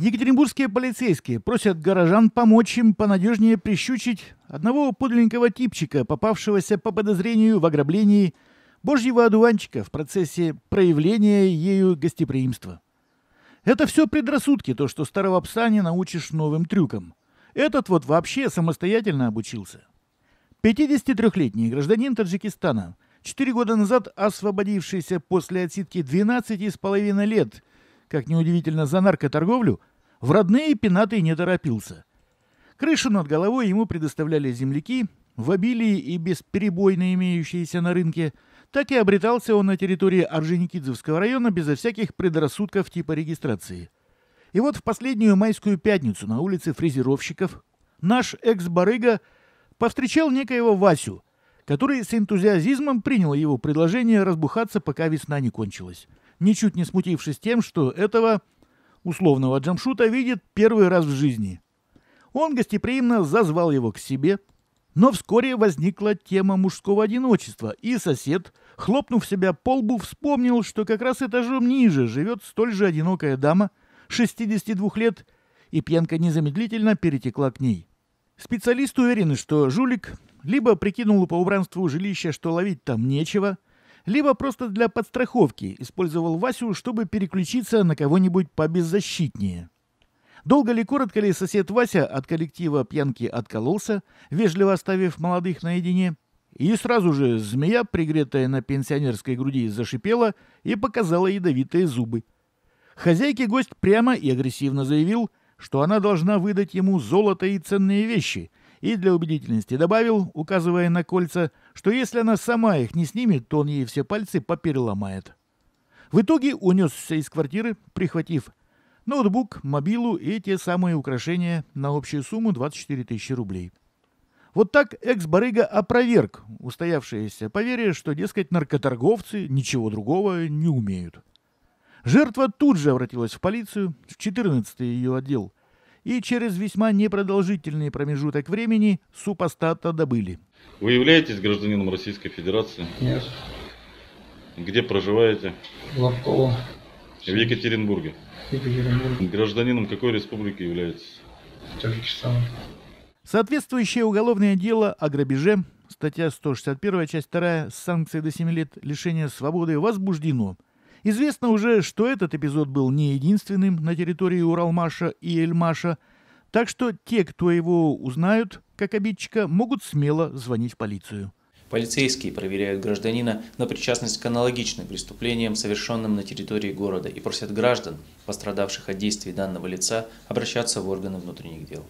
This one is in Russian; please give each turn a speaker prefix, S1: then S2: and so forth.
S1: Екатеринбургские полицейские просят горожан помочь им понадежнее прищучить одного подлинного типчика, попавшегося по подозрению в ограблении божьего одуванчика в процессе проявления ею гостеприимства. Это все предрассудки, то, что старого пса не научишь новым трюкам. Этот вот вообще самостоятельно обучился. 53-летний гражданин Таджикистана, 4 года назад освободившийся после отсидки 12,5 лет, как неудивительно, за наркоторговлю – в родные пенаты не торопился. Крышу над головой ему предоставляли земляки, в обилии и бесперебойно имеющиеся на рынке. Так и обретался он на территории Орджоникидзевского района безо всяких предрассудков типа регистрации. И вот в последнюю майскую пятницу на улице фрезеровщиков наш экс-барыга повстречал некоего Васю, который с энтузиазмом принял его предложение разбухаться, пока весна не кончилась, ничуть не смутившись тем, что этого условного Джамшута видит первый раз в жизни. Он гостеприимно зазвал его к себе, но вскоре возникла тема мужского одиночества, и сосед, хлопнув себя по лбу, вспомнил, что как раз этажом ниже живет столь же одинокая дама, 62 лет, и пьянка незамедлительно перетекла к ней. Специалисты уверены, что жулик либо прикинул по убранству жилища, что ловить там нечего – либо просто для подстраховки использовал Васю, чтобы переключиться на кого-нибудь побеззащитнее. Долго ли, коротко ли сосед Вася от коллектива пьянки откололся, вежливо оставив молодых наедине, и сразу же змея, пригретая на пенсионерской груди, зашипела и показала ядовитые зубы. Хозяйке гость прямо и агрессивно заявил, что она должна выдать ему золото и ценные вещи – и для убедительности добавил, указывая на кольца, что если она сама их не снимет, то он ей все пальцы попереломает. В итоге унесся из квартиры, прихватив ноутбук, мобилу и те самые украшения на общую сумму 24 тысячи рублей. Вот так экс-барыга опроверг устоявшееся поверие, что, дескать, наркоторговцы ничего другого не умеют. Жертва тут же обратилась в полицию, в 14-й ее отдел – и через весьма непродолжительный промежуток времени супостата добыли. Вы являетесь гражданином Российской Федерации? Нет. Где проживаете? Лобково. В Екатеринбурге? В Екатеринбурге. Гражданином какой республики являетесь? Таджикистана. Соответствующее уголовное дело о грабеже, статья 161, часть 2, с до 7 лет лишения свободы возбуждено – Известно уже, что этот эпизод был не единственным на территории Уралмаша и Эльмаша, так что те, кто его узнают, как обидчика, могут смело звонить в полицию. Полицейские проверяют гражданина на причастность к аналогичным преступлениям, совершенным на территории города, и просят граждан, пострадавших от действий данного лица, обращаться в органы внутренних дел.